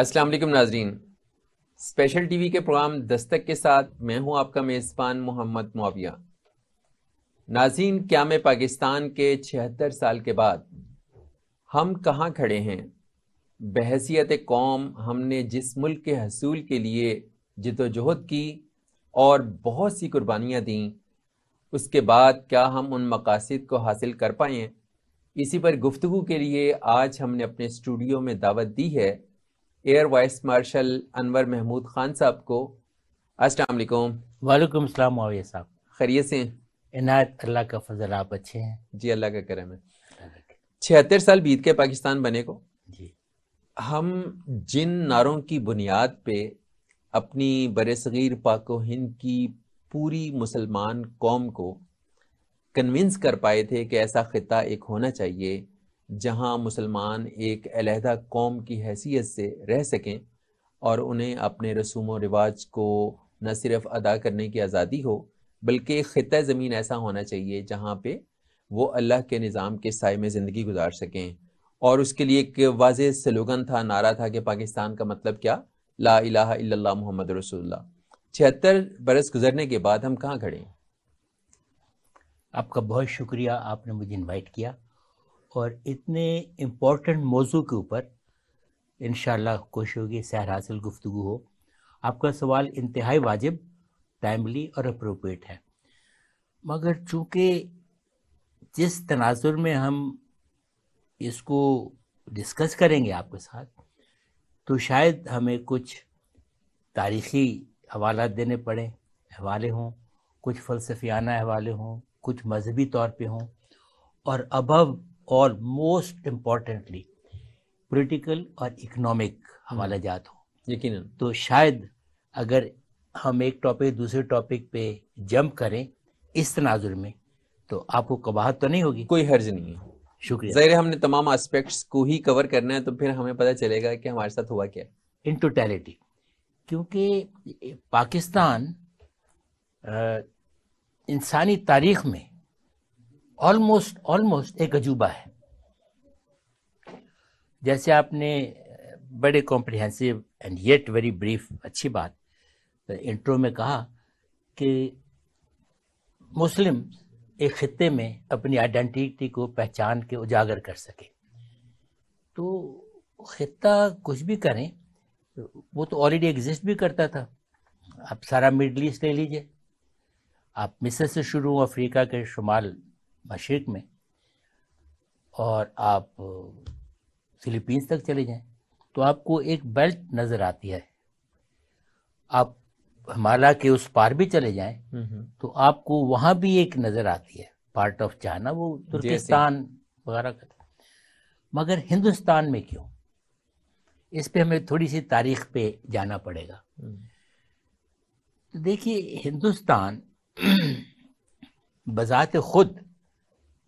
अस्सलाम वालेकुम नाजरीन स्पेशल टीवी के प्रोग्राम दस्तक के साथ मैं हूं आपका मेज़बान मोहम्मद मुआविया नाजीन क्या मैं पाकिस्तान के छिहत्तर साल के बाद हम कहाँ खड़े हैं बहसीत कौम हमने जिस मुल्क के हसूल के लिए जदोजहद की और बहुत सी कुर्बानियाँ दीं उसके बाद क्या हम उन मकासद को हासिल कर पाएँ इसी पर गुफ्तु के लिए आज हमने अपने स्टूडियो में दावत दी है air vice marshal Anwar Mahmood Khan साहब को अस्सलाम वालेकुम वालेकुम सलाम माविया साहब खैरियत से इनायत अल्लाह का फजल आप अच्छे हैं जी अल्लाह का करम है छिहत्तर साल बीत के पाकिस्तान बने को जी हम जिन नारों की बुनियाद पे अपनी बरसगीर पाको हिंद की पूरी मुसलमान कौम को कन्विंस कर पाए थे कि ऐसा ख़िता एक होना चाहिए जहां मुसलमान एक अलहदा कौम की हैसियत से रह सकें और उन्हें अपने रसूम व रिवाज को न सिर्फ अदा करने की आज़ादी हो बल्कि ख़त ज़मीन ऐसा होना चाहिए जहाँ पे वो अल्लाह के निज़ाम के साय में ज़िंदगी गुजार सकें और उसके लिए एक वाज स्लोगन था नारा था कि पाकिस्तान का मतलब क्या ला इला मोहम्मद रसोल्ला छिहत्तर बरस गुजरने के बाद हम कहाँ खड़े हैं आपका बहुत शुक्रिया आपने मुझे इनवाइट किया और इतने इम्पोर्टेंट मौजू के ऊपर इन कोशिश होगी सैर हासिल गुफ्तु हो आपका सवाल इंतहाई वाजिब टाइमली और अप्रोप्रिएट है मगर चूँकि जिस तनाजुर में हम इसको डिस्कस करेंगे आपके साथ तो शायद हमें कुछ तारीख़ी हवाला देने पड़े हवाले हों कुछ फ़लसफियाना हवाले हों कुछ मजहबी तौर पे हों और अबव और मोस्ट इम्पॉर्टेंटली पॉलिटिकल और इकोनॉमिक हमारा हम्म। जात हो यकीन तो शायद अगर हम एक टॉपिक दूसरे टॉपिक पे जंप करें इस तनाजुर में तो आपको कबाहत तो नहीं होगी कोई हर्ज नहीं है शुक्रिया जहर हमने तमाम एस्पेक्ट्स को ही कवर करना है तो फिर हमें पता चलेगा कि हमारे साथ हुआ क्या इन टोटेलिटी क्योंकि पाकिस्तान इंसानी तारीख में ऑलमोस्ट ऑलमोस्ट एक अजूबा है जैसे आपने बड़े comprehensive and yet very brief अच्छी बात इंट्रो तो में कहा कि मुस्लिम एक ख़त्े में अपनी आइडेंटिटी को पहचान के उजागर कर सके तो ख़त्ता कुछ भी करें वो तो ऑलरेडी एग्जिस्ट भी करता था आप सारा मिडल ईस्ट ले लीजिए आप मिस्र से शुरू अफ्रीका के शुमाल मशरक़ में और आप फिलीपींस तक चले जाएं तो आपको एक बेल्ट नज़र आती है आप हमारा के उस पार भी चले जाएं हम्म, हम्म। तो आपको वहाँ भी एक नज़र आती है पार्ट ऑफ चाइना वो तुर्किस्तान वगैरह का मगर हिंदुस्तान में क्यों इस पे हमें थोड़ी सी तारीख पे जाना पड़ेगा हम्म। तो देखिए हिंदुस्तान बज़ात ख़ुद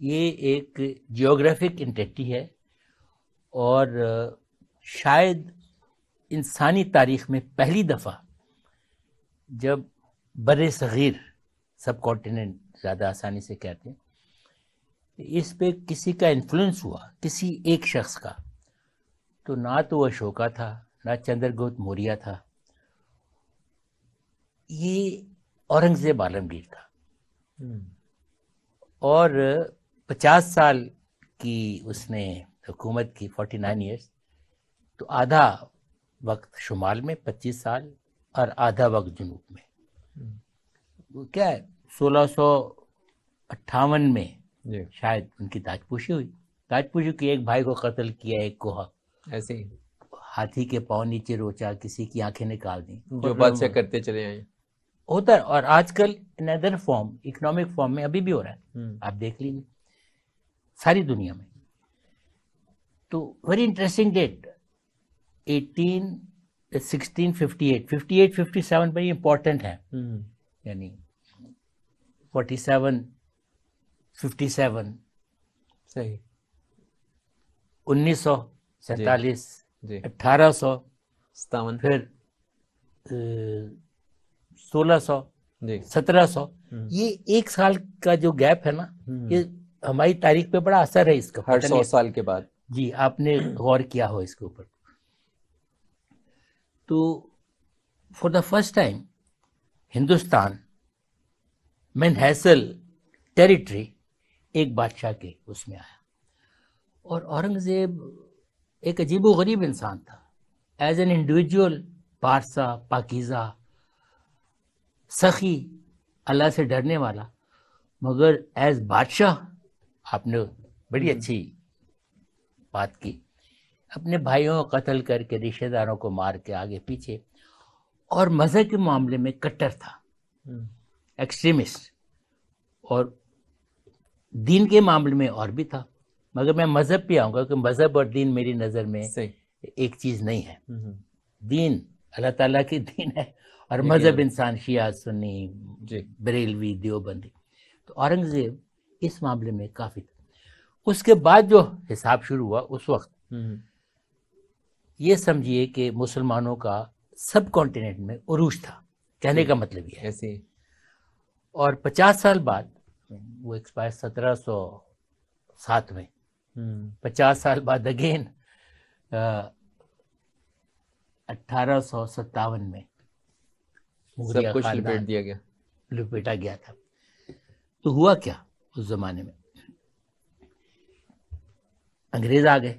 ये एक जियोग्राफिक इंटिटी है और शायद इंसानी तारीख में पहली दफ़ा जब बर सग़ीर सब कॉन्टिनेंट ज़्यादा आसानी से कहते हैं तो इस पे किसी का इन्फ्लुएंस हुआ किसी एक शख्स का तो ना तो अशोका था ना चंद्रगुप्त मौर्य था ये औरंगज़ेब आलमगीर था हम्म। और पचास साल की उसने हुकूमत की फोर्टी नाइन ईयर्स तो आधा वक्त शुमाल में पच्चीस साल और आधा वक्त जुनूब में वो क्या है सोलह सौ अट्ठावन में शायद उनकी ताजपोशी हुई ताजपोशी की एक भाई को कत्ल किया एक कोहा ऐसे ही हाथी के पाँव नीचे रोचा किसी की आंखें निकाल दी जो बात से करते चले आए होता है और आजकल अदर फॉर्म इकोनॉमिक फॉर्म में अभी भी हो रहा है हम्म। आप देख लीजिए सारी दुनिया में तो very interesting date 18 sixteen fifty eight fifty eight fifty seven बड़ी इंपॉर्टेंट है हम्म। यानी फोर्टी सेवन फिफ्टी सेवन सही उन्नीस सौ सैतालीस अठारह सौ सतावन फिर सोलह सौ सत्रह सौ हम्म। ये एक साल का जो गैप है ना हम्म। ये हमारी तारीख पे बड़ा असर है इसका हर सौ साल के बाद जी आपने गौर किया हो इसके ऊपर तो for the first time Hindustan मैन हैसल टेरिटरी एक बादशाह के उसमें आया और औरंगजेब एक अजीब गरीब इंसान था एज एन इंडिविजुअल पारसा पाकिज़ा सखी अल्लाह से डरने वाला मगर एज बादशाह आपने बड़ी हम्म। अच्छी बात की अपने भाइयों को कत्ल करके रिश्तेदारों को मार के आगे पीछे और मजहब के मामले में कट्टर था हम्म। एक्सट्रीमिस्ट और दीन के मामले में और भी था मगर मैं मजहब पे आऊंगा क्योंकि मजहब और दीन मेरी नज़र में एक चीज़ नहीं है हम्म, दीन अल्लाह ताला की दीन है और मजहब इंसान शिया सुन्नी बरेलवी देवबंदी तो औरंगज़ेब इस मामले में काफी था उसके बाद जो हिसाब शुरू हुआ उस वक्त हम्म। ये समझिए कि मुसलमानों का सब कॉन्टिनेंट में उरूज था कहने का मतलब यह ऐसे और पचास साल बाद वो एक्सपायर सत्रह सौ सात में हम्म। पचास साल बाद अगेन अठारह सौ सत्तावन में सब कुछ लपेट दिया गया लपेटा गया था तो हुआ क्या उस जमाने में अंग्रेज आ गए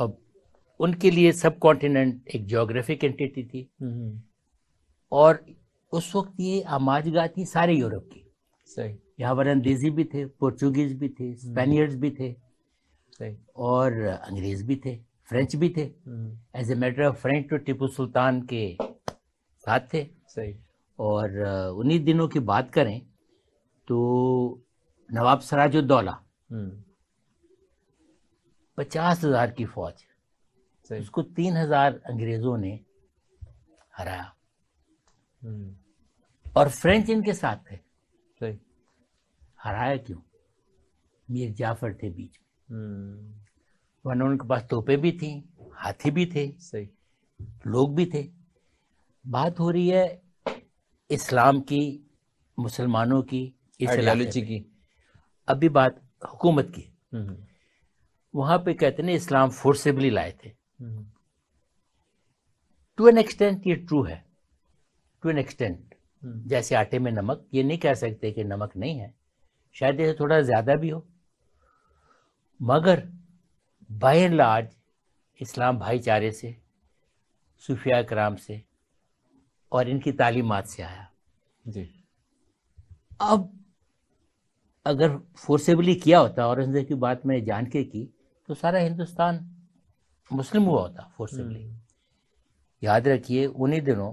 अब उनके लिए सब कॉन्टिनेंट एक जोग्राफिक एंटिटी थी हम्म। और उस वक्त ये आमाजगा थी सारे यूरोप की सही यहाँ पर अंग्रेजी भी थे पोर्चुगीज भी थे हम्म। स्पेनियर्स भी थे सही और अंग्रेज भी थे फ्रेंच भी थे as a matter of French तो टिपू सुल्तान के साथ थे सही और उन्हीं दिनों की बात करें तो नवाब सराजुद्दौला हम्म। पचास हजार की फौज उसको तीन हजार अंग्रेजों ने हराया हम्म। और फ्रेंच इनके साथ थे सही हराया क्यों मीर जाफर थे बीच में हम्म। वरना उनके पास तोपे भी थी हाथी भी थे सही लोग भी थे बात हो रही है इस्लाम की मुसलमानों की इस आइडियोलॉजी की अभी बात हुकूमत की हम्म, हम्म। वहां पे कहते ना इस्लाम फोर्सेबली लाए थे टू एन एक्सटेंट ये ट्रू है टू एन एक्सटेंट जैसे आटे में नमक ये नहीं कह सकते कि नमक नहीं है शायद ये थोड़ा ज्यादा भी हो मगर बाय एंड लार्ज इस्लाम भाईचारे से सूफिया कराम से और इनकी तालीमात से आया जी अब अगर फोर्सेबली किया होता औरंगजेब की बात मैंने जान के की तो सारा हिंदुस्तान मुस्लिम हुआ होता फोर्सेबली हम्म। याद रखिए उन्हीं दिनों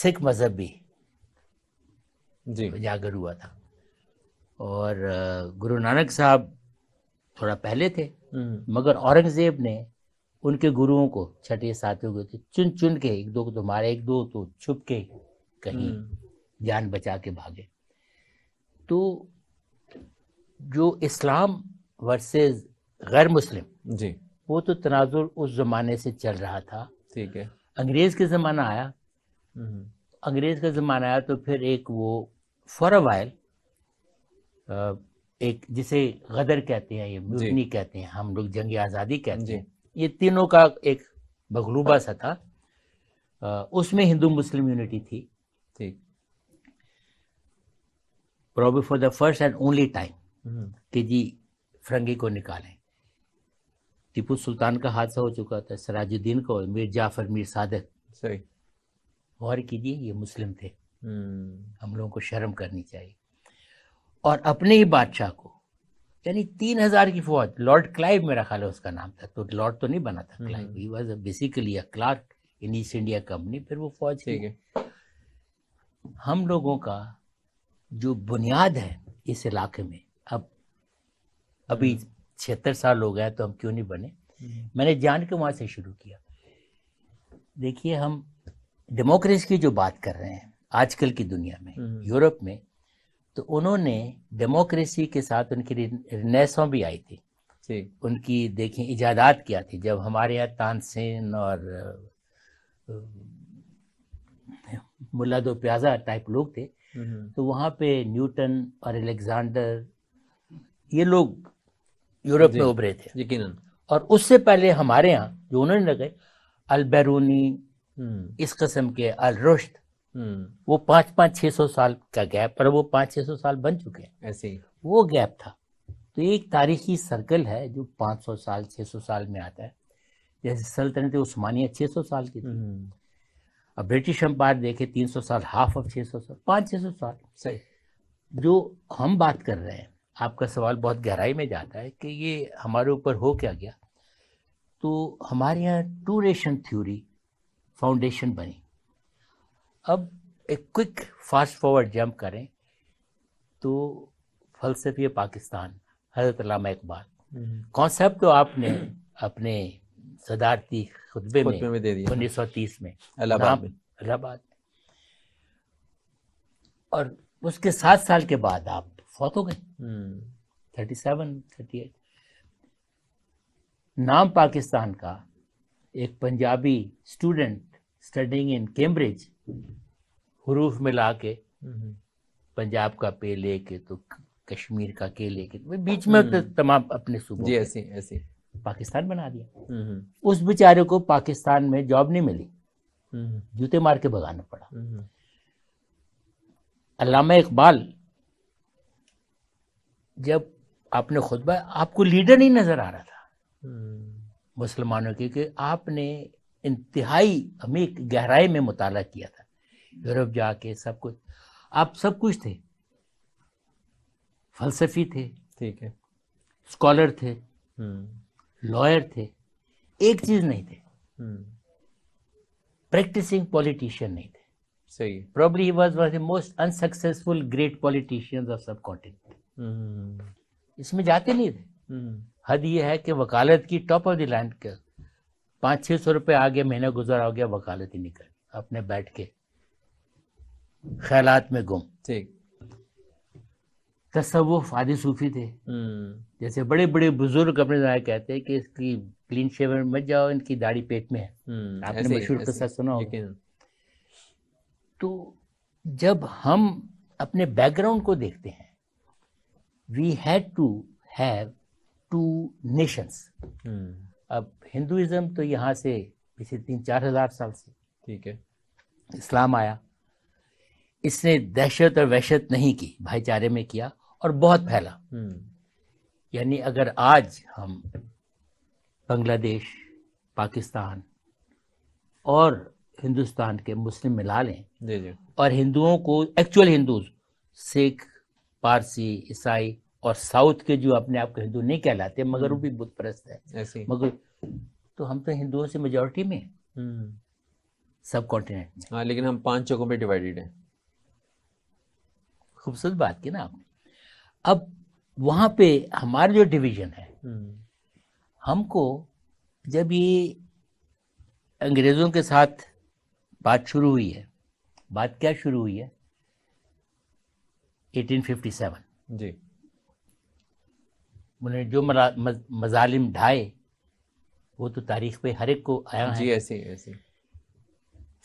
सिख मज़हब भी उजागर जागर हुआ था और गुरु नानक साहब थोड़ा पहले थे हम्म। मगर औरंगजेब ने उनके गुरुओं को छठे सातवें को चुन चुन के एक दो को तो मारे एक दो तो छुप के कहीं हम्म। जान बचा के भागे तो जो इस्लाम वर्सेस गैर मुस्लिम जी वो तो तनाजुर उस जमाने से चल रहा था ठीक है अंग्रेज के जमाना आया हम्म। अंग्रेज का जमाना आया तो फिर एक वो फॉर वाइल एक जिसे गदर कहते हैं ये म्यूटनी कहते हैं हम लोग जंग आज़ादी कहते हैं ये तीनों का एक बगलूबा सा था उसमें हिंदू मुस्लिम यूनिटी थी problem for the first and only time हम्म। कि जी फरंगी को निकालें टीपू सुल्तान का हादसा हो चुका था सराजुद्दीन को मीर जाफर मीर सादक गौर कीजिए ये मुस्लिम थे हम्म। हम लोगों को शर्म करनी चाहिए और अपने ही बादशाह को यानी तीन हजार की फौज लॉर्ड क्लाइव मेरा ख्याल है उसका नाम था तो लॉर्ड तो नहीं बना था हम्म। Clive he was basically a clerk in East India Company फिर वो फौज ठीक हम लोगों का जो बुनियाद है इस इलाके में अब अभी हम्म। छिहत्तर साल हो गए तो हम क्यों नहीं बने हम्म। मैंने जान के वहाँ से शुरू किया देखिए हम डेमोक्रेसी की जो बात कर रहे हैं आजकल की दुनिया में हम्म। यूरोप में तो उन्होंने डेमोक्रेसी के साथ उनकी रिनेसों भी आई थी उनकी देखें इजादात किया थी जब हमारे यहाँ तानसेन और मुल्ला दो प्याजा टाइप लोग थे हम्म। तो वहाँ पे न्यूटन और अलेक्जेंडर ये लोग यूरोप में उभरे थे और उससे पहले हमारे यहाँ जो उन्होंने लगे अलबैरूनी हम्म। इस कस्म के अलरुश्त हम्म। वो पांच पांच छह सौ साल का गैप पर वो पांच छह सौ साल बन चुके हैं ऐसे ही वो गैप था तो एक तारीखी सर्कल है जो पांच सौ साल छह सौ साल में आता है जैसे सल्तनत उस्मानिया सौ साल की थी अब ब्रिटिश एम्पायर देखे 300 साल हाफ ऑफ 600 साल पाँच छः सौ साल सही जो हम बात कर रहे हैं आपका सवाल बहुत गहराई में जाता है कि ये हमारे ऊपर हो क्या गया तो हमारे यहाँ टू नेशन थ्योरी फाउंडेशन बनी अब एक क्विक फास्ट फॉरवर्ड जंप करें तो फलसफी पाकिस्तान हजरत इकबाल कॉन्सेप्ट हम्म। तो आपने अपने सदारती खुतबे में, उन्नीस सौ तीस में इलाहाबाद इलाहाबाद और उसके सात साल के बाद आप फौत हो गए थर्टी सेवन थर्टी एट नाम पाकिस्तान का एक Punjabi student studying in Cambridge हरूफ में ला के हम्म। पंजाब का पे लेके तो कश्मीर का के लेके बीच में हम्म। तो तमाम अपने सूबे ऐसे ऐसे पाकिस्तान बना दिया हम्म, हम्म। उस बेचारे को पाकिस्तान में जॉब नहीं मिली हम्म, जूते मार के भगाना पड़ा अलामा इकबाल जब आपने खुतबा आपको लीडर नहीं नजर आ रहा था मुसलमानों के कि आपने इंतहाई अमीर गहराई में मुताला किया था यूरोप जाके सब कुछ आप सब कुछ थे फलसफी थे ठीक है स्कॉलर थे लॉयर थे एक चीज नहीं थे प्रैक्टिसिंग हम्म। पॉलिटिशियन नहीं थे सही probably he was one of the most unsuccessful great politicians of subcontinent इसमें जाते नहीं थे हम्म। हद ये है कि वकालत की टॉप ऑफ द लैंड के पांच छह सौ रुपए आगे महीने गुजारा हो गया वकालत ही निकल अपने बैठ के ख्याल में गुम ठीक तस्वुफ आदि सूफी थे हम्म। जैसे बड़े बड़े बुजुर्ग अपने कहते हैं कि इसकी क्लीन शेवर मत जाओ इनकी दाढ़ी पेट में है हम्म, आपने मशहूर कस्सा सुना होगा तो जब हम अपने बैकग्राउंड को देखते हैं we had to have two nations अब हिंदुइज्म तो यहाँ से पिछले तीन चार हजार साल से ठीक है इस्लाम आया इसने दहशत और वहशत नहीं की भाईचारे में किया और बहुत हम्म। फैला यानी अगर आज हम बांग्लादेश पाकिस्तान और हिंदुस्तान के मुस्लिम मिला लें और हिंदुओं को एक्चुअल हिंदू सिख पारसी ईसाई और साउथ के जो अपने आप को हिंदू नहीं कहलाते मगर वो हम्म। भी बुद्ध प्रस्त है मगर तो हम तो हिंदुओं से मेजोरिटी में सब हम्म। कॉन्टिनेंट हाँ लेकिन हम पांच चौकों पे डिवाइडेड हैं खूबसूरत बात की ना आपने अब वहां पे हमारा जो डिवीजन है हम्म। हमको जब ये अंग्रेजों के साथ बात शुरू हुई है बात क्या शुरू हुई है 1857 जी उन्होंने जो मजालिम ढाए वो तो तारीख पे हर एक को आया जी है। ऐसे ऐसे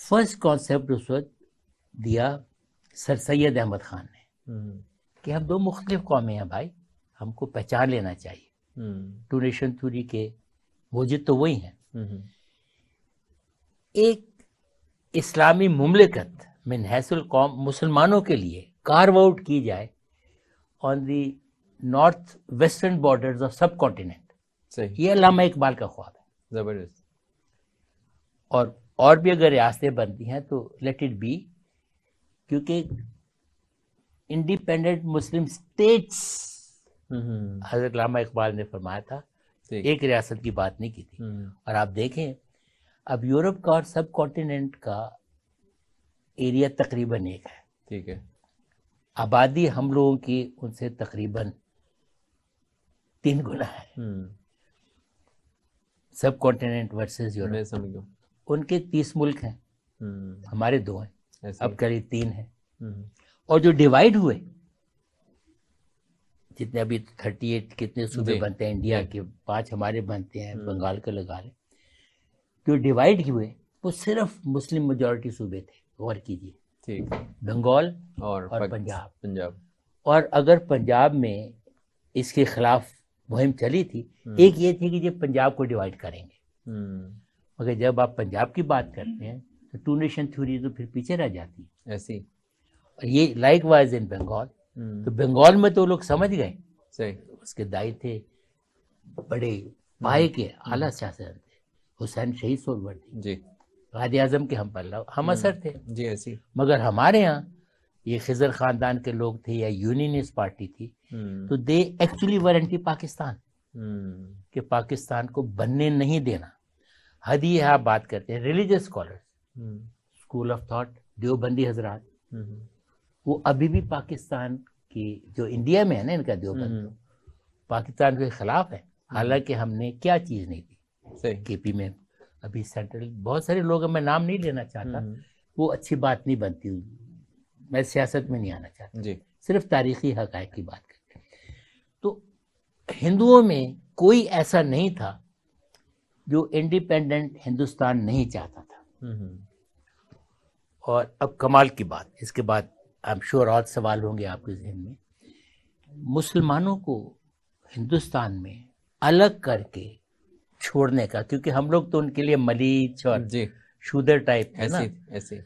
फर्स्ट कॉन्सेप्ट उस वक्त दिया सर सैयद अहमद खान ने हम्म। कि हम दो मुख्तलिफ कौमें हैं भाई हमको पहचान लेना चाहिए टू नेशन थ्यूरी के वजूद तो वही हैं हम्म, हम्म। एक इस्लामी मुमलिकत में नहसुल कौम मुसलमानों के लिए कार्व आउट की जाए on the north western border of subcontinent ये अलामा इकबाल का ख्वाब है जबरदस्त और और भी अगर रियासतें बनती हैं तो लेट इट बी क्योंकि इंडिपेंडेंट मुस्लिम स्टेट्स हजरत लामा इकबाल ने फरमाया था एक रियासत की बात नहीं की थी हम्म। और आप देखें अब यूरोप का और सब कॉन्टिनेंट का एरिया तकरीबन एक है ठीक है आबादी हम लोगों की उनसे तकरीबन तीन गुना है हम्म। सब कॉन्टिनेंट वर्सेस यूरोप उनके तीस मुल्क हैं हम्म। हमारे दो हैं अब करीब तीन हैं और जो डिवाइड हुए जितने अभी थर्टी एट कितने सूबे बनते हैं इंडिया के पांच हमारे बनते हैं बंगाल हम्म। के लगा लें जो डिवाइड हुए वो सिर्फ मुस्लिम मेजोरिटी सूबे थे गौर कीजिए बंगाल और, और पंजाब पंजाब और अगर पंजाब में इसके खिलाफ मुहिम चली थी हम्म। एक ये थी कि जब पंजाब को डिवाइड करेंगे हम्म। मगर जब आप पंजाब की बात करते हैं तो टू नेशन थ्योरी तो फिर पीछे रह जाती है ऐसी और ये लाइक वाइज इन बंगाल तो बंगाल में तो लोग समझ गए सही उसके दाई थे बड़े भाई के hmm. आला hmm. शासन थे हुसैन शहीद सोलवर्दी जी गादी आजम के हम पल्ला हम असर hmm. थे जी ऐसी मगर हमारे यहाँ ये खिजर खानदान के लोग थे या यूनियनिस्ट पार्टी थी तो दे एक्चुअली वारंटी पाकिस्तान कि पाकिस्तान को बनने नहीं देना हद ये आप बात करते हैं religious scholar school of thought Deobandi हजरात वो अभी भी पाकिस्तान की जो इंडिया में है ना इनका देवबंद हम्म। पाकिस्तान के खिलाफ है हम्म। हालांकि हमने क्या चीज नहीं दी केपी में अभी सेंट्रल बहुत सारे लोग मैं नाम नहीं लेना चाहता हम्म। वो अच्छी बात नहीं बनती मैं सियासत में नहीं आना चाहता सिर्फ तारीखी हक़ की बात करते तो हिंदुओं में कोई ऐसा नहीं था जो इंडिपेंडेंट हिंदुस्तान नहीं चाहता था और अब कमाल की बात इसके बाद अब श्योर और सवाल होंगे आपके जहन में मुसलमानों को हिंदुस्तान में अलग करके छोड़ने का क्योंकि हम लोग तो उनके लिए मलीच और शूदर टाइप है ना ऐसे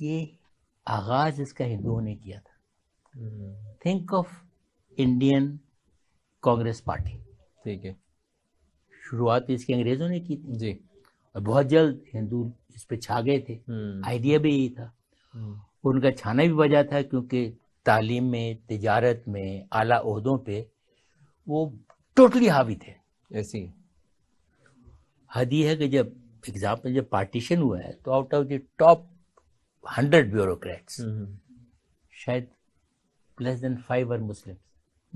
ये आगाज इसका हिंदुओं ने किया था think of Indian Congress party ठीक है शुरुआत इसके अंग्रेजों ने की थी जी और बहुत जल्द हिंदू इस पे छा गए थे आइडिया हम्म। भी यही था हम्म। उनका छाना भी वजह था क्योंकि तालीम में तजारत में आला उहदों पे वो टोटली हावी थे ऐसी हदी है कि जब एग्जाम्पल जब पार्टीशन हुआ है तो out of the top hundred bureaucrats शायद less than five are Muslim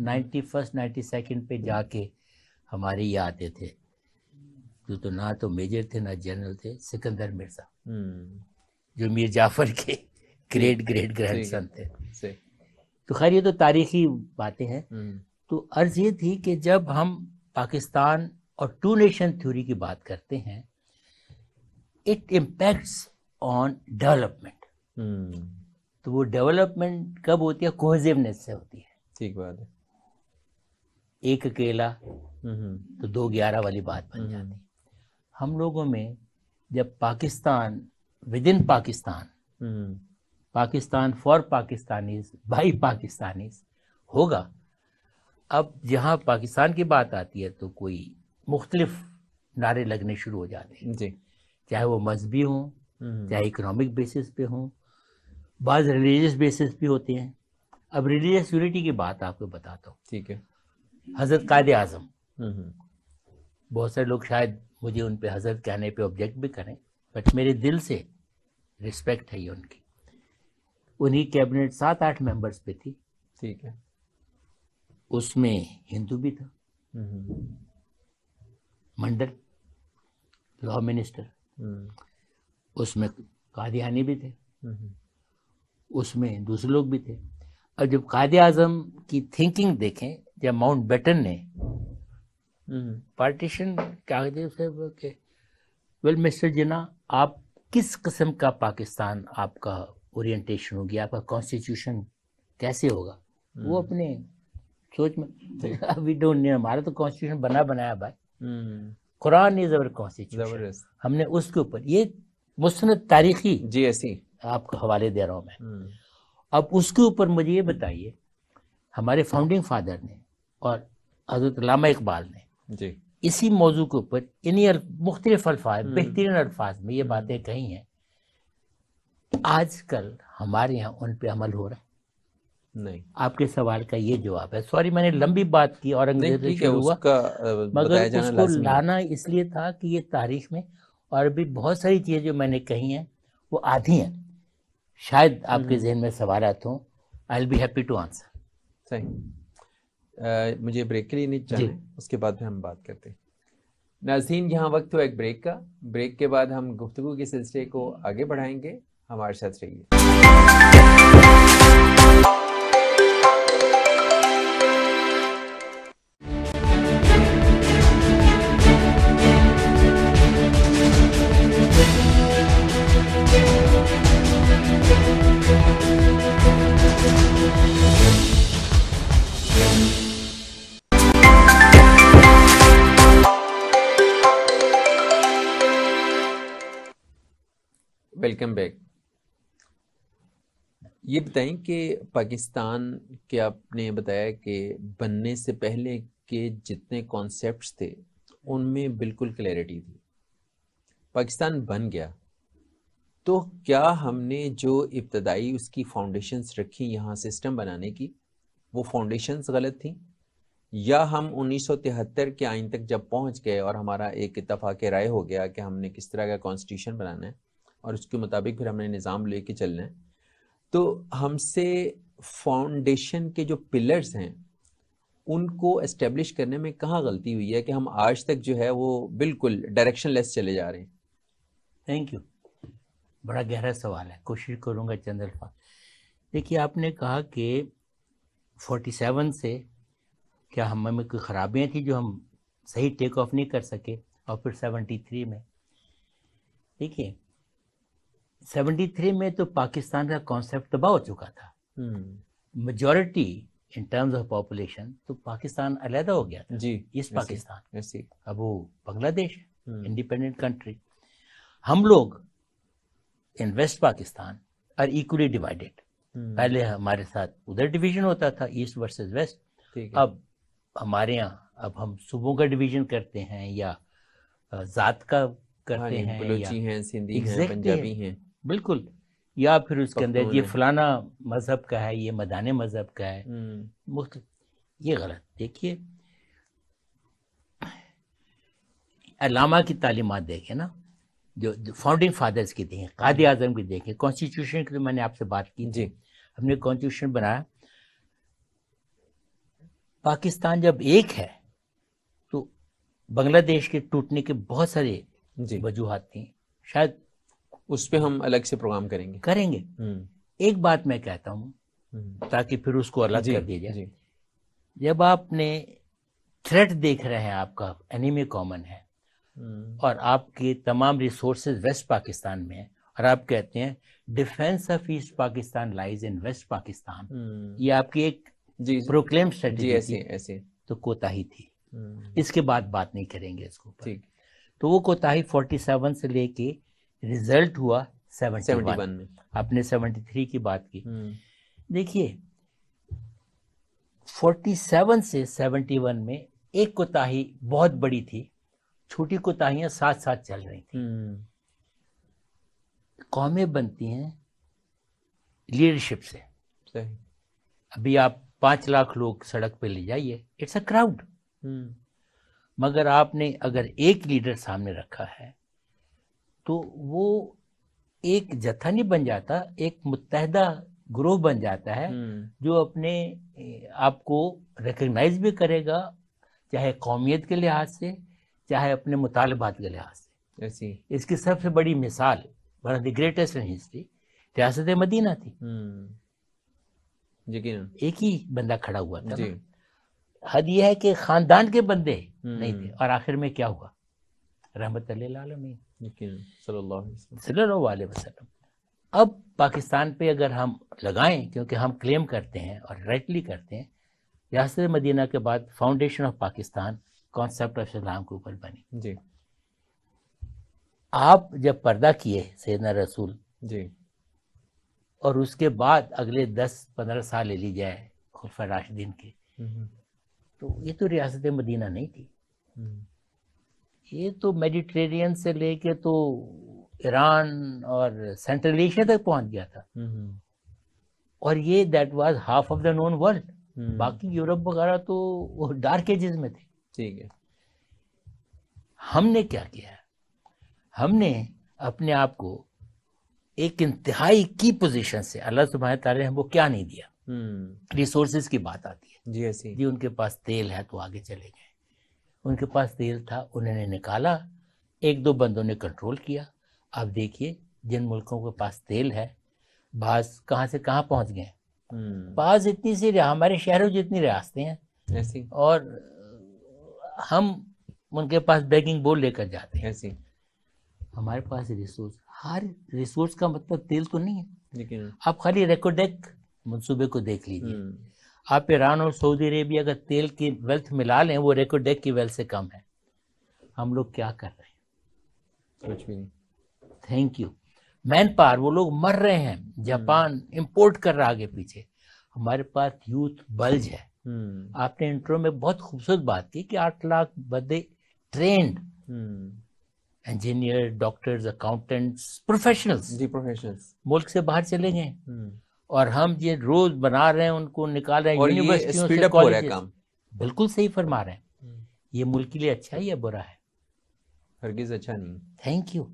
ninety first ninety second पे जाके हमारे ये आते थे जो तो ना तो मेजर थे ना जनरल थे सिकंदर मिर्जा mm. जो मीर जाफर के ग्रेट ग्रेट सन थे तो खैर ये तो तारीखी बातें हैं हम्म। तो अर्ज ये थी कि जब हम पाकिस्तान और टू नेशन थ्योरी की बात करते हैं इट इम्पैक्ट्स ऑन डेवलपमेंट तो वो डेवलपमेंट कब होती है कोहजिवनेस से होती है ठीक बात है एक अकेला हम्म। तो दो ग्यारह वाली बात बन हम्म। जाती हम लोगों में जब Pakistan within Pakistan Pakistan for Pakistanis by Pakistanis होगा अब जहाँ पाकिस्तान की बात आती है तो कोई मुख्तलिफ नारे लगने शुरू हो जाते हैं चाहे वो मजहबी हों हम्म। चाहे इकोनॉमिक बेसिस पे हों बाज़ रिलीजियस बेसिस भी होते हैं अब रिलीजियस यूनिटी की बात आपको बताता हूँ ठीक है हज़रत कायद आज़म हम्म, हम्म। बहुत सारे लोग शायद मुझे उन पर हज़रत कहने पे ऑब्जेक्ट भी करें बट मेरे दिल से रिस्पेक्ट है ये उनकी उन्हीं कैबिनेट सात आठ मेंबर्स पे थी ठीक है उसमें हिंदू भी था हम्म, हम्म। मंडल लॉ मिनिस्टर हम्म। उसमें कादियानी भी थे उसमें दूसरे लोग भी थे अब जब कादे आजम की थिंकिंग देखें जब माउंट बेटन ने पार्टीशन कागदेव वेल मिस्टर जिना आप किस किस्म का पाकिस्तान आपका ओरिएंटेशन होगी आपका कॉन्स्टिट्यूशन कैसे होगा वो हम्म। अपने सोच में अभी डोंट तो नीड हमारा तो कॉन्स्टिट्यूशन बना बनाया भाई हम्म। कुरान इज अवर कॉन्स्टिट्यूशन हमने उसके ऊपर ये मुस्त तारीखी जी ऐसी आपको हवाले दे रहा हूँ मैं हम्म। अब उसके ऊपर मुझे ये बताइए हमारे फाउंडिंग फादर ने और हजरत लामा इकबाल ने जी इसी मौजू के ऊपर इन्हीं मुख्तलिफ अल्फाज बेहतरीन अल्फाज में ये बातें कही हैं आजकल हमारे यहाँ उन पे अमल हो रहा है नहीं आपके सवाल का ये जवाब है सॉरी मैंने लंबी बात की और से हुआ मगर उसको लाना इसलिए था कि ये तारीख में और भी बहुत सारी चीज़ें जो मैंने कही हैं वो आधी हैं शायद आपके हम्म। जहन में सवाल हों I be happy to answer सही मुझे ब्रेक के लिए नहीं चाहिए उसके बाद में हम बात करते हैं नाजीन यहाँ वक्त हुआ एक ब्रेक का ब्रेक के बाद हम गुफ्तु के सिलसिले को आगे बढ़ाएंगे हमारे साथ रहिए welcome back ये बताएं कि पाकिस्तान के आपने बताया कि बनने से पहले के जितने कॉन्सेप्ट्स थे उनमें बिल्कुल क्लैरिटी थी पाकिस्तान बन गया तो क्या हमने जो इब्तदाई उसकी फाउंडेशंस रखी यहाँ सिस्टम बनाने की वो फाउंडेशंस गलत थी या हम 1973 के आइन तक जब पहुँच गए और हमारा एक इतफाक़ राय हो गया कि हमने किस तरह का कॉन्स्टिट्यूशन बनाना है और उसके मुताबिक फिर हमने निज़ाम लेके चलना है तो हमसे फाउंडेशन के जो पिलर्स हैं उनको एस्टेब्लिश करने में कहाँ गलती हुई है कि हम आज तक जो है वो बिल्कुल डायरेक्शन लेस चले जा रहे हैं थैंक यू बड़ा गहरा सवाल है कोशिश करूँगा चंद अल्फाज देखिए आपने कहा कि 47 से क्या हम में कोई ख़राबियाँ थी जो हम सही टेक ऑफ नहीं कर सके और फिर 73 में देखिए 73 में तो पाकिस्तान का कॉन्सेप्ट दबा हो चुका था majority in terms of population तो पाकिस्तान अलहदा हो गया था जी इस पाकिस्तान अब वो बांग्लादेश इंडिपेंडेंट हम्म। कंट्री हम लोग in West Pakistan are equally divided पहले हमारे साथ उधर डिवीजन होता था ईस्ट वर्सेस वेस्ट अब हमारे यहाँ अब हम सूबों का डिवीजन करते हैं या जात का करते हाँ हैं, हैं, या, हैं, सिंधी हैं, पंजाबी हैं बिल्कुल या फिर उसके अंदर ये फलाना मजहब का है ये मदान मजहब का है हम्म। मुख्त ये गलत देखिए अलामा की तालीमत देखें ना जो, जो फाउंडिंग फादर्स की देखें काद आजम की देखें कॉन्स्टिट्यूशन की तो मैंने आपसे बात की जी हमने कॉन्स्टिट्यूशन बनाया पाकिस्तान जब एक है तो बांग्लादेश के टूटने के बहुत सारे वजूहत थी शायद उस पर हम अलग से प्रोग्राम करेंगे करेंगे हम्म। एक बात मैं कहता हूँ हम्म। ताकि फिर उसको अलग कर दिया जाए जब आपने थ्रेट देख रहे हैं आपका एनिमी कॉमन है हम्म। और आपके तमाम रिसोर्सेज वेस्ट पाकिस्तान में है और आप कहते हैं defence of East Pakistan lies in West Pakistan ये आपकी एक प्रोक्लेम स्ट्रेटजी ऐसे ऐसे तो कोताही थी इसके बाद बात नहीं करेंगे इसको तो वो कोताही 47 से लेके रिजल्ट हुआ सेवेंटी वन में आपने सेवेंटी थ्री की बात की हम्म। देखिए फोर्टी सेवन से सेवेंटी वन में एक कोताही बहुत बड़ी थी छोटी कोताहियां साथ साथ चल रही थी हम्म। कौमें बनती हैं लीडरशिप से सही अभी आप पांच लाख लोग सड़क पे ले जाइए इट्स अ क्राउड हम्म। मगर आपने अगर एक लीडर सामने रखा है तो वो एक जत्था नहीं बन जाता एक मुतहदा ग्रोह बन जाता है हम्म। जो अपने आपको रिकग्नाइज भी करेगा चाहे कौमियत के लिहाज से चाहे अपने मुतालबात के लिहाज से इसकी सबसे बड़ी मिसाल one of the greatest in history रियासत मदीना थी हम्म। एक ही बंदा खड़ा हुआ था हद यह है कि खानदान के बंदे हम्म। नहीं थे और आखिर में क्या हुआ रहमत आलमी सल्लल्लाहु अलैहि वसल्लम अब पाकिस्तान पे अगर हम लगाएं क्योंकि हम क्लेम करते हैं और राइटली करते हैं रियासत मदीना के बाद foundation of Pakistan concept of Islam के ऊपर बनी जी आप जब पर्दा किए सैदना रसूल जी और उसके बाद अगले दस पंद्रह साल ले ली जाए खुलफा राशिदीन के हम्म। तो ये तो रियासत मदीना नहीं थी हम्म। ये तो मेडिटेरियन से लेके तो ईरान और सेंट्रल एशिया तक पहुंच गया था हम्म, हम्म। और ये that was half of the known world बाकी यूरोप वगैरह तो डार्क एजेस में थे ठीक है हमने क्या किया हमने अपने आप को एक इंतहाई की पोजीशन से अल्लाह सुबह तारे हमको क्या नहीं दिया रिसोर्सेज हम्म। की बात आती है जी ऐसी जी उनके पास तेल है तो आगे चले गए उनके पास तेल था उन्होंने निकाला एक दो बंदों ने कंट्रोल किया अब देखिए जिन मुल्कों के पास तेल है बाज कहाँ से कहाँ पहुँच गए हम्म। बाज इतनी सी हमारे शहरों जितनी रियासतें हैं और हम उनके पास बैगिंग बोल लेकर जाते हैं ऐसे हमारे पास रिसोर्स हर रिसोर्स का मतलब तेल तो नहीं है लेकिन आप खाली रेकोडेक मंसूबे को देख लीजिए हम्म। आप ईरान और सऊदी अरेबिया का तेल की वेल्थ मिला लें वो रेकोडेक की वेल्थ से कम है हम लोग क्या कर रहे हैं थैंक यू मैन पावर वो लोग मर रहे हैं हम्म। जापान इंपोर्ट कर रहा आगे पीछे हमारे पास यूथ बल्ज है हम्म। आपने इंट्रो में बहुत खूबसूरत बात की कि आठ लाख बदे trained engineer doctors accountants professionals जी प्रोफेशनल्स मुल्क से बाहर चले गए हम्म। और हम ये रोज बना रहे हैं उनको निकाल रहे हैं हो रहा है काम बिल्कुल सही फरमा रहे हैं हम्म। ये मुल्क के लिए अच्छा है या बुरा है हरगिज अच्छा नहीं थैंक यू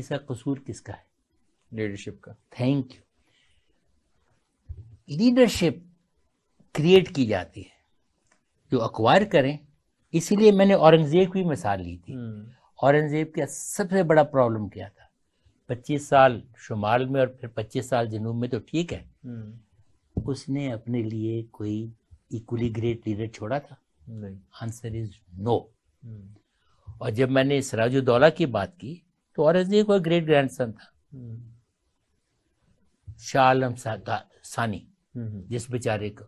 इसका कसूर किसका है लीडरशिप का थैंक यू लीडरशिप क्रिएट की जाती है जो अक्वायर करें इसीलिए मैंने औरंगजेब की मिसाल ली थी हम्म। औरंगजेब का सबसे बड़ा प्रॉब्लम क्या था पच्चीस साल शुमाल में और फिर पच्चीस साल जनूब में तो ठीक है हम्म। उसने अपने लिए कोई इक्वली ग्रेट लीडर छोड़ा था आंसर इज नो और जब मैंने सराजुद्दौला की बात की तो औरंगजेब कोई ग्रेट ग्रैंड सन था हम्म। शाह सानी हम्म, जिस बेचारे को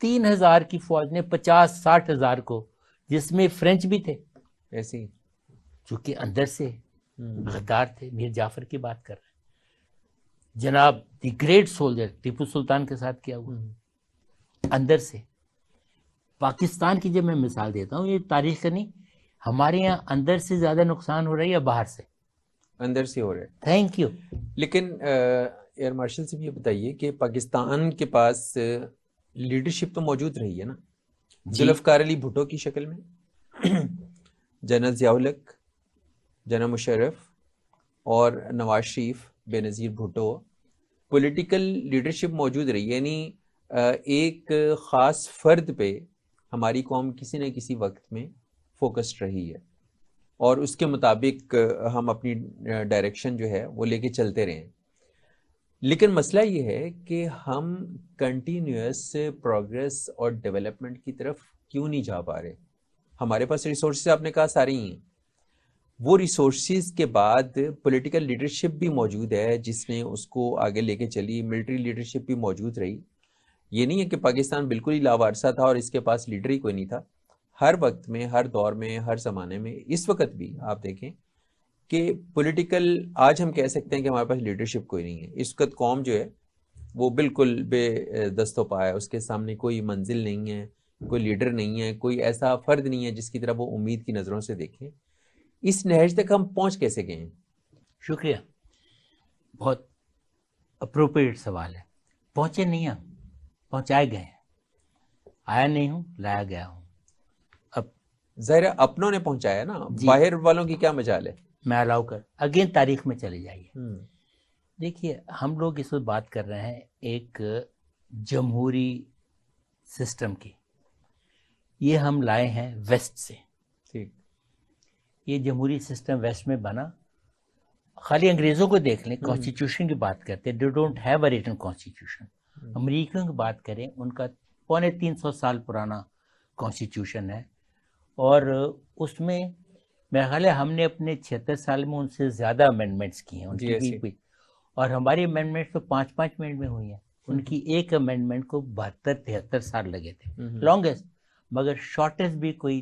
तीन हजार की फौज ने पचास साठ हजार को जिसमें फ्रेंच भी थे ऐसे चूंकि अंदर से हम्म। गद्दार थे मीर जाफर की बात कर रहे हैं जनाब the great soldier Tipu Sultan के साथ क्या हुआ हम्म। अंदर से पाकिस्तान की जब मैं मिसाल देता हूँ ये तारीख का तो नहीं हमारे यहाँ अंदर से ज्यादा नुकसान हो रहा है या बाहर से अंदर से हो रहा है थैंक यू लेकिन एयर मार्शल से भी बताइए कि पाकिस्तान के पास लीडरशिप तो मौजूद रही है ना जुल्फकार अली भुटो की शक्ल में जनरल जियालक जना मुशरफ और नवाज शरीफ बेनज़ीर भुटो पॉलिटिकल लीडरशिप मौजूद रही यानी एक ख़ास फ़र्द पे हमारी कौम किसी न किसी वक्त में फोकस्ड रही है और उसके मुताबिक हम अपनी डायरेक्शन जो है वो लेके चलते रहे लेकिन मसला ये है कि हम कंटिन्यूस प्रोग्रेस और डेवलपमेंट की तरफ क्यों नहीं जा पा रहे हमारे पास रिसोर्स आपने कहा सारे ही हैं वो रिसोर्सेज के बाद पॉलिटिकल लीडरशिप भी मौजूद है जिसने उसको आगे लेके चली मिलिट्री लीडरशिप भी मौजूद रही ये नहीं है कि पाकिस्तान बिल्कुल ही लावारसा था और इसके पास लीडर ही कोई नहीं था हर वक्त में हर दौर में हर ज़माने में इस वक्त भी आप देखें कि पॉलिटिकल आज हम कह सकते हैं कि हमारे पास लीडरशिप कोई नहीं है इस वक्त कौम जो है वो बिल्कुल बेदस्तो पाया उसके सामने कोई मंजिल नहीं है कोई लीडर नहीं है कोई ऐसा फ़र्द नहीं है जिसकी तरफ वो उम्मीद की नज़रों से देखें इस नहज तक हम पहुंच कैसे गए शुक्रिया बहुत अप्रोप्रिएट सवाल है पहुंचे नहीं हम पहुंचाए गए हैं आया नहीं हूं लाया गया हूं अब जहर अपनों ने पहुंचाया ना बाहर वालों की क्या मजाल है मैं अलाउ कर अगेन तारीख में चले जाइए हम्म। देखिए हम लोग इस वक्त बात कर रहे हैं एक जमहूरी सिस्टम की ये हम लाए हैं वेस्ट से ये जमहूरी सिस्टम वेस्ट में बना खाली अंग्रेज़ों को देख लें कॉन्स्टिट्यूशन हम्म। की बात करते हैं they don't have a written constitution American की बात करें उनका पौने तीन सौ साल पुराना कॉन्स्टिट्यूशन है और उसमें मेरा ख्याल है हमने अपने छिहत्तर साल में उनसे ज़्यादा अमेंडमेंट्स किए हैं उनकी और हमारी अमेंडमेंट्स तो पाँच पाँच मिनट में हुई हैं हम्म। उनकी एक अमेंडमेंट को बहत्तर तिहत्तर साल लगे थे लॉन्गेस्ट हम्म। मगर शॉर्टेस्ट भी कोई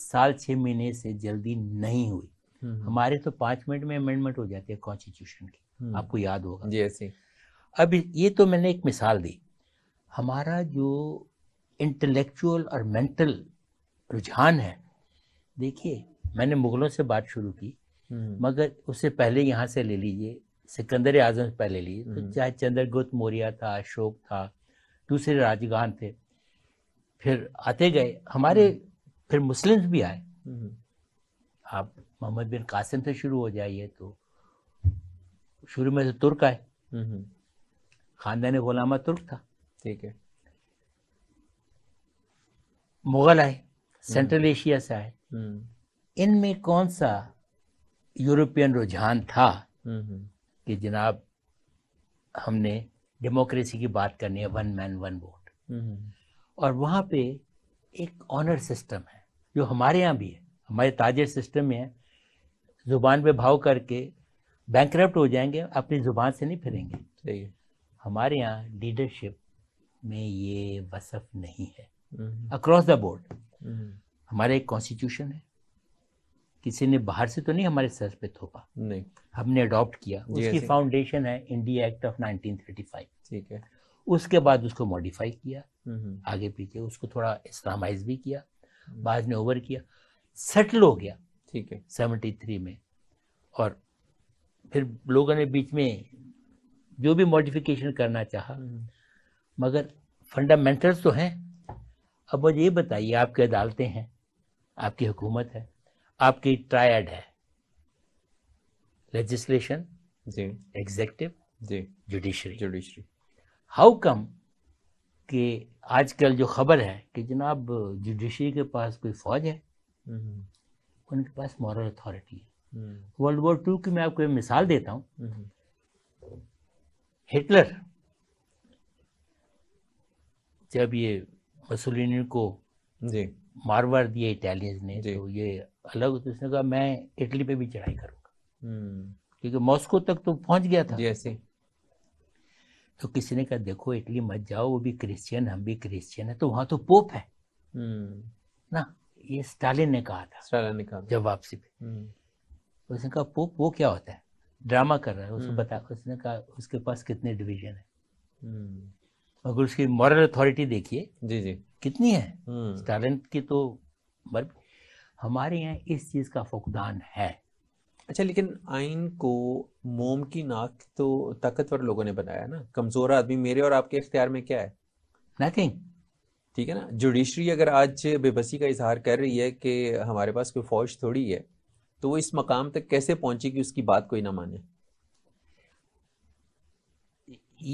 साल छः महीने से जल्दी नहीं हुई हम्म, हम्म। हमारे तो पाँच मिनट में अमेंडमेंट हो जाती है कॉन्स्टिट्यूशन की हम्म। आपको याद होगा जी अब ये तो मैंने एक मिसाल दी हमारा जो इंटेलेक्चुअल और मेंटल रुझान है देखिए मैंने मुगलों से बात शुरू की मगर उससे पहले यहाँ से ले लीजिए सिकंदर आजम से पहले लीजिए तो चाहे चंद्रगुप्त मौर्य था अशोक था दूसरे राजगान थे फिर आते गए हमारे फिर मुस्लिम्स भी आए हम्म। आप मोहम्मद बिन कासिम से शुरू हो जाइए तो शुरू में से तो तुर्क आए हम्म। खानदान गुलामा तुर्क था ठीक है मुगल आए सेंट्रल हम्म। एशिया से आए इनमें कौन सा यूरोपियन रुझान था कि जनाब हमने डेमोक्रेसी की बात करनी है वन मैन वन वोट और वहां पे एक ऑनर सिस्टम है जो हमारे यहाँ भी है हमारे ताजे सिस्टम में है ज़ुबान पे भाव करके बैंक हो जाएंगे अपनी ज़ुबान से नहीं फिरेंगे सही है हमारे यहाँ लीडरशिप में ये वसफ नहीं है अक्रॉस द बोर्ड हमारे एक कॉन्स्टिट्यूशन है किसी ने बाहर से तो नहीं हमारे सर पे थोपा नहीं हमने अडॉप्ट किया उसकी फाउंडेशन है इंडिया एक्ट ऑफ 1935 ठीक है उसके बाद उसको मॉडिफाई किया हम्म। आगे पीछे उसको थोड़ा इस्लामाइज भी किया बाद में ओवर किया सेटल हो गया ठीक है सेवेंटी थ्री में और फिर लोगों ने बीच में जो भी मॉडिफिकेशन करना चाहा हम्म। मगर फंडामेंटल्स तो हैं अब मुझे ये बताइए आपकी अदालतें हैं आपकी हुकूमत है आपकी ट्रायड है लेजिस्लेशन जी एग्जेक्टिव जी जुडिशरी जुडिशरी हाउ कम कि आजकल जो खबर है कि जनाब जुडिशरी के पास कोई फौज है हम्म। उनके पास मॉरल अथॉरिटी है हम्म। वर्ल्ड वॉर टू की मैं आपको एक मिसाल देता हूँ हम्म। हिटलर जब ये मसोलिनी को मार दिया इटालियंस ने तो ये अलग तो उसने कहा मैं इटली पे भी चढ़ाई करूंगा क्योंकि मॉस्को तक तो पहुंच गया था जैसे तो किसी ने कहा देखो इटली मत जाओ वो भी क्रिश्चियन हम भी क्रिश्चियन है तो वहां तो पोप है हम्म। ना ये स्टालिन ने कहा था स्टालिन ने कहा जब वापसी पे हम्म। तो उसने कहा पोप वो क्या होता है ड्रामा कर रहा है उसको हम्म। बता उसने कहा उसके पास कितने डिवीजन है अगर उसकी मॉरल अथॉरिटी देखिए जी जी कितनी है स्टालिन की तो हमारे यहाँ इस चीज का फुकदान है अच्छा लेकिन आइन को मोम की नाक तो ताकतवर लोगों ने बनाया ना कमजोर आदमी मेरे और आपके इख्तियार में क्या है नथिंग ठीक है ना जुडिशरी अगर आज बेबसी का इजहार कर रही है कि हमारे पास कोई फौज थोड़ी है तो वो इस मकाम तक कैसे पहुंची कि उसकी बात कोई ना माने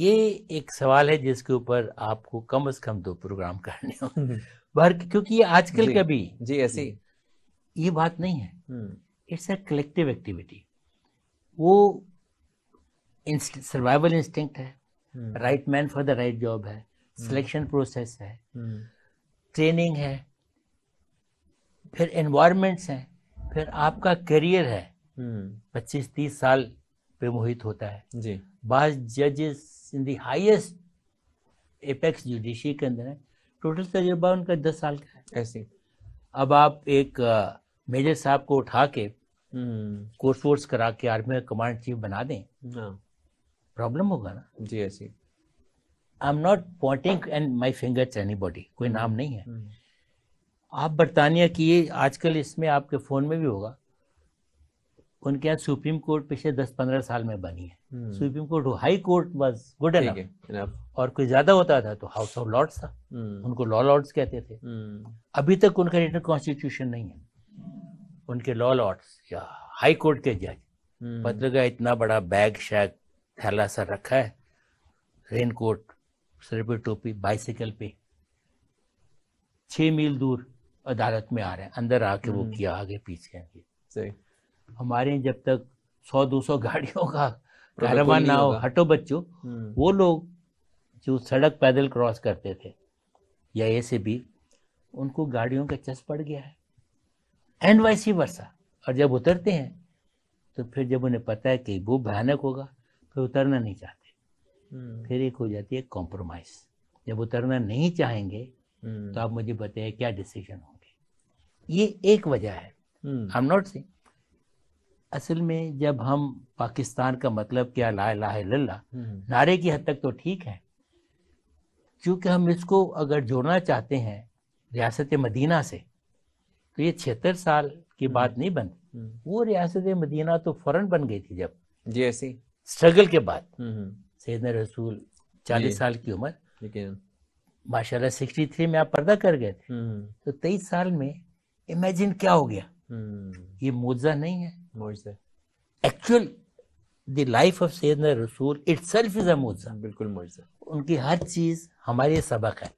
ये एक सवाल है जिसके ऊपर आपको कम से कम दो प्रोग्राम करने होंगे क्योंकि ये आजकल कभी जी ऐसे ये बात नहीं है hmm. It's a collective activity वो सर्वाइवल इंस्टिंक्ट है hmm. Right man for the right job है हम्म। सिलेक्शन प्रोसेस है हम्म। ट्रेनिंग है फिर एनवायरमेंट्स हैं फिर आपका करियर है पच्चीस तीस साल पे मोहित होता है बाज जजेस in the highest apex judiciary के अंदर है टोटल तजुर्बा उनका दस साल का है ऐसे अब आप एक मेजर साहब को उठा के हम्म। कोर्स वोर्स करा के आर्मी का कमांड चीफ बना दें हाँ। प्रॉब्लम होगा ना जी ऐसी I am not pointing and my fingers anybody कोई नाम हम्म, नहीं है हम्म। आप बरतानिया की ये आजकल इसमें आपके फ़ोन में भी होगा उनके यहाँ सुप्रीम कोर्ट पिछले दस पंद्रह साल में बनी है सुप्रीम कोर्ट हाई कोर्ट बस गुड एनफ और कोई ज्यादा होता था तो हाउस ऑफ लॉर्ड्स था उनको लॉ लॉर्ड्स कहते थे अभी तक उनका रिटर्न कॉन्स्टिट्यूशन नहीं है उनके लॉ लॉर्ड्स या हाई कोर्ट के जज पत्र हम्म। का इतना बड़ा बैग शैग थैला सा रखा है रेन कोट सिर पे टोपी बाइसिकल पे छ मील दूर अदालत में आ रहे हैं अंदर आके वो हम्म। किया आगे पीछे आगे हमारे जब तक सौ दो सौ गाड़ियों का तो तो कारवान ना हो हटो बच्चों हम्म। वो लोग जो सड़क पैदल क्रॉस करते थे या ऐसे भी उनको गाड़ियों का चस पड़ गया है एंड वाइसी वर्षा और जब उतरते हैं तो फिर जब उन्हें पता है कि वो भयानक होगा फिर तो उतरना नहीं चाहते हम्म। फिर एक हो जाती है कॉम्प्रोमाइज जब उतरना नहीं चाहेंगे हम्म। तो आप मुझे बताए क्या डिसीजन होंगे ये एक वजह है आई एम नॉट सी असल में जब हम पाकिस्तान का मतलब क्या ला ला लल्ला हम्म। नारे की हद तक तो ठीक है क्योंकि हम इसको अगर जोड़ना चाहते हैं रियासत मदीना से तो ये छिहत्तर साल की बात हम्म। नहीं बनती हम्म। वो रियासत मदीना तो फौरन बन गई थी जब जी स्ट्रगल के बाद हम्म, सैदन रसूल चालीस साल की उम्र लेकिन सिक्सटी थ्री में आप पर्दा कर गए थे तो तेईस साल में इमेजिन क्या हो गया ये मोजा नहीं है एक्चुअल द लाइफ ऑफ सैदन रसूल इट सेल्फ इज अजा बिल्कुल उनकी हर चीज हमारे सबक है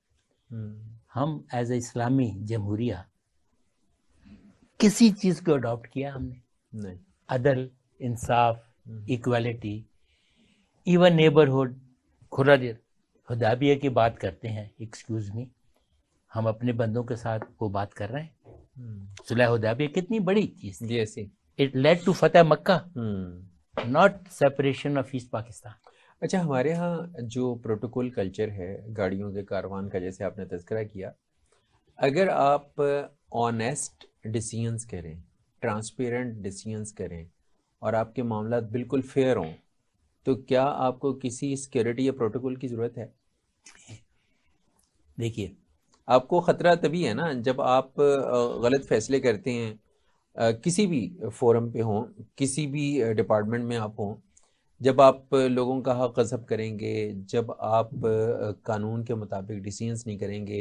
हम एज ए इस्लामी जमहूरिया किसी चीज को अडॉप्ट किया हमने नहीं अदल इंसाफ इक्वालिटी इवन नेबरहुड खुरा खुदाबिया की बात करते हैं एक्सक्यूज मी हम अपने बंदों के साथ वो बात कर रहे हैं हम्म। सुलह हुदाबिया कितनी बड़ी चीज इट लेड टू फतेह Mecca not separation of East Pakistan अच्छा हमारे यहाँ जो प्रोटोकॉल कल्चर है गाड़ियों के कारवान का जैसे आपने तस्करा किया अगर आप ऑनेस्ट डिसीजंस करें ट्रांसपेरेंट डिसीजंस करें और आपके मामला बिल्कुल फेयर हों तो क्या आपको किसी सिक्योरिटी या प्रोटोकॉल की ज़रूरत है देखिए आपको ख़तरा तभी है ना जब आप गलत फैसले करते हैं किसी भी फोरम पे हों किसी भी डिपार्टमेंट में आप हों जब आप लोगों का हक हाँ गज़ब करेंगे जब आप कानून के मुताबिक डिसीजंस नहीं करेंगे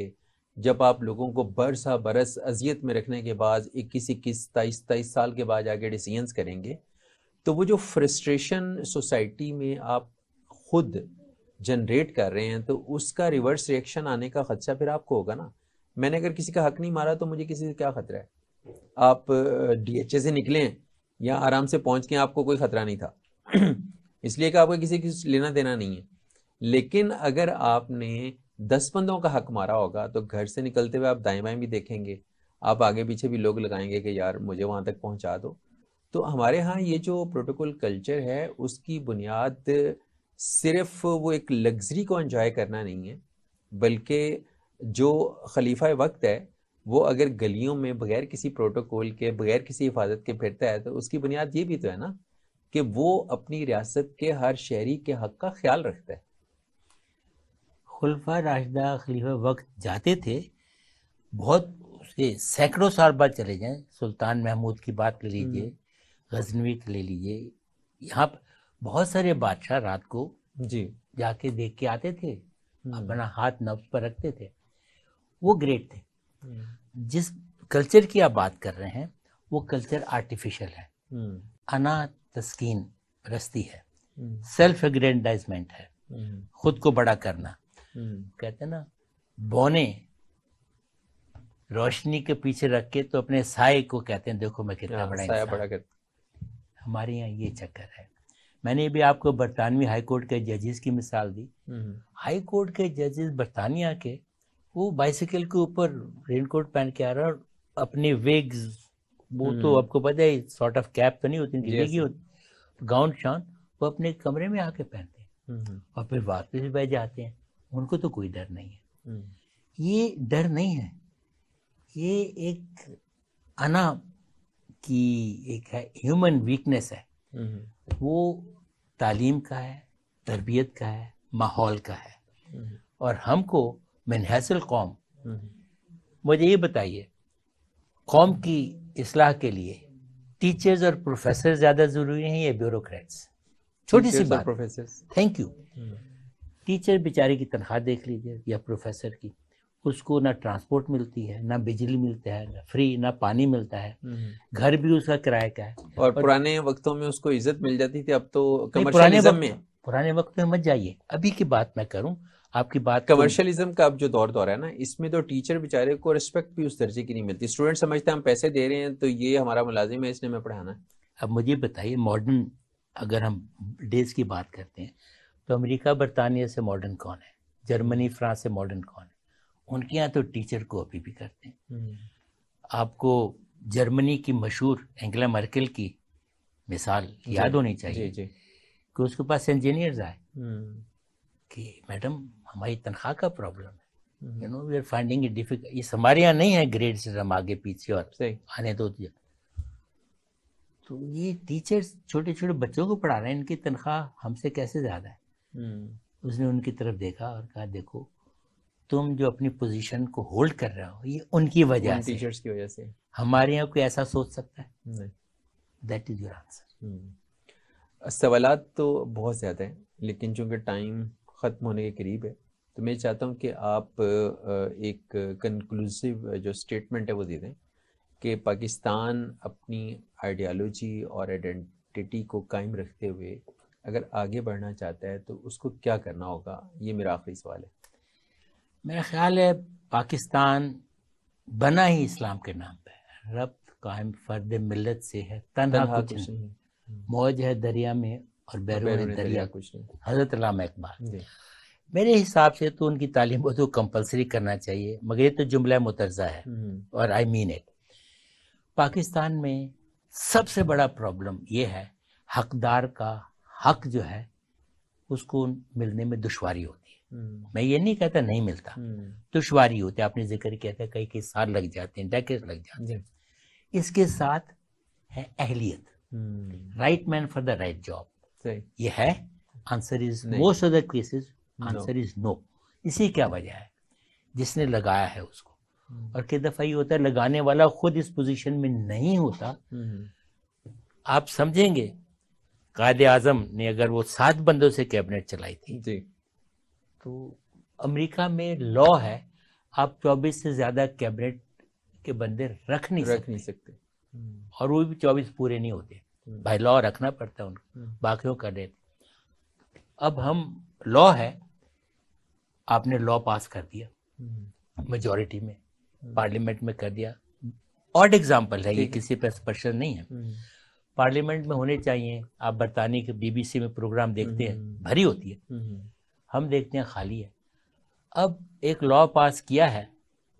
जब आप लोगों को बरसा बरस अजियत में रखने के बाद इक्कीस इक्कीस तेईस तेईस साल के बाद आगे डिसीजंस करेंगे तो वो जो फ्रस्ट्रेशन सोसाइटी में आप खुद जनरेट कर रहे हैं तो उसका रिवर्स रिएक्शन आने का खदशा फिर आपको होगा ना मैंने अगर किसी का हक नहीं मारा तो मुझे किसी से क्या खतरा है आप डीएचए से निकले या आराम से पहुंच के आपको कोई खतरा नहीं था इसलिए कि आपको किसी की लेना देना नहीं है लेकिन अगर आपने दस बंदों का हक मारा होगा तो घर से निकलते हुए आप दाएं बाएं भी देखेंगे आप आगे पीछे भी लोग लगाएंगे कि यार मुझे वहां तक पहुंचा दो तो हमारे यहाँ ये जो प्रोटोकॉल कल्चर है उसकी बुनियाद सिर्फ वो एक लग्जरी को एंजॉय करना नहीं है बल्कि जो खलीफा वक्त है वो अगर गलियों में बगैर किसी प्रोटोकॉल के बगैर किसी हिफाजत के फिरता है तो उसकी बुनियाद ये भी तो है ना कि वो अपनी रियासत के हर शहरी के हक का ख्याल रखता है खुलफा राशिदा खलीफा वक्त जाते थे बहुत उसके सैकड़ों साल बाद चले जाएं सुल्तान महमूद की बात ले लीजिए हम्म। गजनवी ले लीजिए यहाँ बहुत सारे बादशाह रात को जी जाके देख के आते थे हम्म। अपना हाथ नब पर रखते थे वो ग्रेट थे हम्म। जिस कल्चर की आप बात कर रहे हैं वो कल्चर आर्टिफिशियल है अना तस्कीन रस्ती है सेल्फ एग्रेंडाइजमेंट है खुद को बड़ा करना हम्म, कहते ना बोने रोशनी के पीछे रख के तो अपने साय को कहते हैं देखो मैं कितना हाँ, बड़ा बड़ा कर... हमारे यहाँ ये चक्कर है मैंने भी आपको बरतानवी हाई कोर्ट के जजेस की मिसाल दी हम्म। हाई कोर्ट के जजेस बरतानिया के वो बाइसाइकिल के ऊपर रेनकोट पहन के आ रहा और अपने वेग्स वो तो हम्म। आपको पता है सॉर्ट ऑफ कैप तो नहीं होती जिंदगी होती गाउन शाउन वो अपने कमरे में आके पहनते हैं और फिर वापस भी बह जाते हैं उनको तो कोई डर नहीं है हम्म। ये डर नहीं है ये एक अना की एक है ह्यूमन वीकनेस है हम्म। वो तालीम का है तरबियत का है माहौल का है हम्म। और हमको मनहसल कौम मुझे ये बताइए कौम की इसलाह के लिए टीचर्स और प्रोफेसर ज्यादा जरूरी हैं या ब्यूरोक्रेट्स छोटी सी बात प्रोफेसर थैंक यू टीचर बेचारे की तनख्वाह देख लीजिए या प्रोफेसर की उसको ना ट्रांसपोर्ट मिलती है ना बिजली मिलता है ना फ्री ना पानी मिलता है हम्म, हम्म। घर भी उसका किराए का है और, और पुराने वक्तों में उसको इज्जत मिल जाती थी अब तो पुराने वक्त, में पुराने वक्त में मत जाइए अभी की बात मैं करूं आपकी बात कमर्शियलिज्म तो- का अब जो दौर दौर है ना इसमें तो टीचर बेचारे को रिस्पेक्ट भी उस दर्जे की नहीं मिलती स्टूडेंट समझते हैं हम पैसे दे रहे हैं तो ये हमारा मुलाजिम है इसने हमें पढ़ाना अब मुझे बताइए मॉडर्न अगर हम डेज की बात करते हैं तो अमेरिका बरतानिया से मॉडर्न कौन है जर्मनी फ्रांस से मॉडर्न कौन है उनके यहाँ तो टीचर को अभी भी करते हैं हम्म। आपको जर्मनी की मशहूर एंगला मर्केल की मिसाल याद होनी चाहिए जी, जी. कि उसके पास इंजीनियर्स आए हम्म। कि मैडम हमारी तनख्वाह का प्रॉब्लम है you know we are finding it difficult ये हमारे यहाँ नहीं है ग्रेड से हम आगे पीछे और आने दो तो ये टीचर्स छोटे छोटे बच्चों को पढ़ा रहे हैं इनकी तनख्वाह हमसे कैसे ज़्यादा है हम्म। उसने उनकी तरफ देखा और कहा देखो तुम जो अपनी पोजीशन को होल्ड कर रहे हो ये उनकी वजह से टीचर्स की वजह से हमारे यहाँ कोई ऐसा सोच सकता है दैट इज योर आंसर सवाल तो बहुत ज़्यादा हैं लेकिन चूंकि टाइम ख़त्म होने के करीब है तो मैं चाहता हूँ कि आप एक कंक्लूसिव जो स्टेटमेंट है वो दे दें कि पाकिस्तान अपनी आइडियालॉजी और आइडेंटिटी को कायम रखते हुए अगर आगे बढ़ना चाहता है तो उसको क्या करना होगा ये मेरा आखिरी सवाल है मेरा ख्याल है पाकिस्तान बना ही इस्लाम के नाम पे रब कायम फर्द मिलत से है तनहा कुछ नहीं हम्म। मौज है दरिया में और बैरून दरिया, कुछ हजरत इकबाल मेरे हिसाब से तो उनकी तालीम को तो कंपलसरी करना चाहिए मगर ये तो जुमला मुतरजा है हम्म। और आई मीन इट पाकिस्तान में सबसे बड़ा प्रॉब्लम ये है हकदार का हक जो है उसको मिलने में दुश्वारी होती है हम्म। मैं ये नहीं कहता नहीं मिलता हम्म। दुश्वारी होती है आपने जिक्र किया था कई कई साल लग जाते हैं डेकेट लग जाते हैं इसके साथ है अहलियत right man for the right job ये है answer is most of the cases answer is no इसी क्या वजह है जिसने लगाया है उसको हम्म। और कई दफा ये होता है लगाने वाला खुद इस पोजीशन में नहीं होता आप समझेंगे कायद आजम ने अगर वो सात बंदों से कैबिनेट चलाई थी जी तो अमेरिका में लॉ है आप चौबीस से ज्यादा कैबिनेट के बंदे रख नहीं रख सकते। नहीं सकते हम्म। और वो भी चौबीस पूरे नहीं होते हम्म। भाई लॉ रखना पड़ता है उनको हम्म। बाकी का डेट अब हम लॉ है आपने लॉ पास कर दिया मेजोरिटी में पार्लियामेंट में कर दिया ऑड एग्जाम्पल है ये किसी पर स्पर्शन नहीं है पार्लियामेंट में होने चाहिए आप बरतानी के बीबीसी में प्रोग्राम देखते हैं हम्म, हम्म। भरी होती है हम्म, हम देखते हैं खाली है अब एक लॉ पास किया है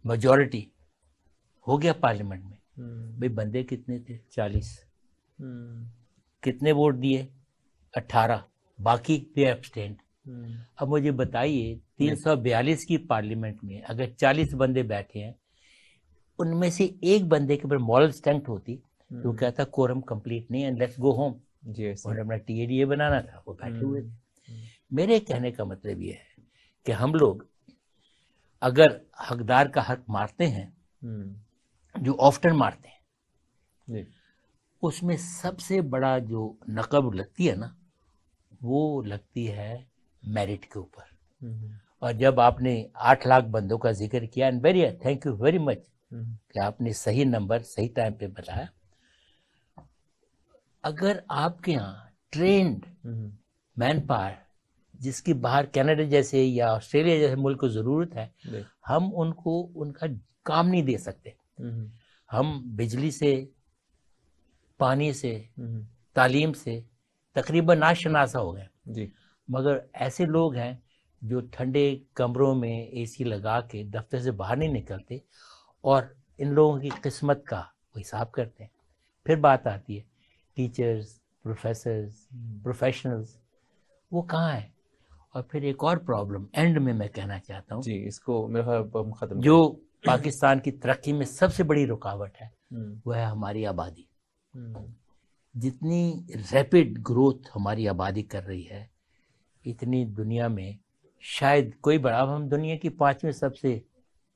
मजॉरिटी हो गया पार्लियामेंट में भाई बंदे कितने थे चालीस कितने वोट दिए अट्ठारह बाकी दे एब्सटेंट अब मुझे बताइए तीन सौ बयालीस की पार्लियामेंट में अगर चालीस बंदे बैठे हैं उनमें से एक बंदे के ऊपर मॉरल स्ट्रेंथ होती तो क्या था कोरम कंप्लीट नहीं एंड लेट्स गो होम और अपना टीएडीए बनाना था वो बैठे हम्म, हुए थे हम्म। मेरे कहने का मतलब ये है कि हम लोग अगर हकदार का हक मारते हैं हम्म। जो ऑफ्टन मारते हैं उसमें सबसे बड़ा जो नकब लगती है ना वो लगती है मेरिट के ऊपर और जब आपने आठ लाख बंदों का जिक्र किया and very thank you very much कि आपने सही नंबर सही टाइम पे बताया अगर आपके यहाँ ट्रेंड मैन पावर जिसकी बाहर कनाडा जैसे या ऑस्ट्रेलिया जैसे मुल्क को ज़रूरत है हम उनको उनका काम नहीं दे सकते नहीं। हम्म। हम बिजली से पानी से हम्म। तालीम से तकरीबन नाशनासा हो गए मगर ऐसे लोग हैं जो ठंडे कमरों में एसी लगा के दफ्तर से बाहर नहीं निकलते और इन लोगों की किस्मत का हिसाब करते हैं फिर बात आती है टीचर्स प्रोफेसर्स प्रोफेशनल्स वो कहाँ है और फिर एक और प्रॉब्लम एंड में मैं कहना चाहता हूँ जी इसको खत्म जो पाकिस्तान की तरक्की में सबसे बड़ी रुकावट है hmm. वह है हमारी आबादी hmm. जितनी रैपिड ग्रोथ हमारी आबादी कर रही है इतनी दुनिया में शायद कोई बड़ा हम दुनिया की पांचवें सबसे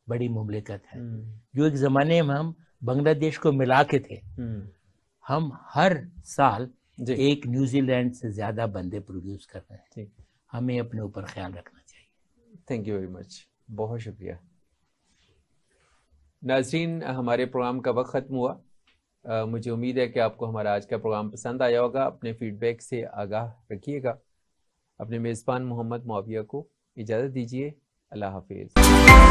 बड़ी मुमलिकत है hmm. जो एक ज़माने में हम बांग्लादेश को मिला के थे हम हर साल एक न्यूजीलैंड से ज्यादा बंदे प्रोड्यूस कर रहे हैं हमें अपने ऊपर ख्याल रखना चाहिए थैंक यू वेरी मच बहुत शुक्रिया नाजरीन हमारे प्रोग्राम का वक्त ख़त्म हुआ आ, मुझे उम्मीद है कि आपको हमारा आज का प्रोग्राम पसंद आया होगा अपने फीडबैक से आगाह रखिएगा अपने मेज़बान मोहम्मद माविया को इजाज़त दीजिए अल्लाह हाफिज़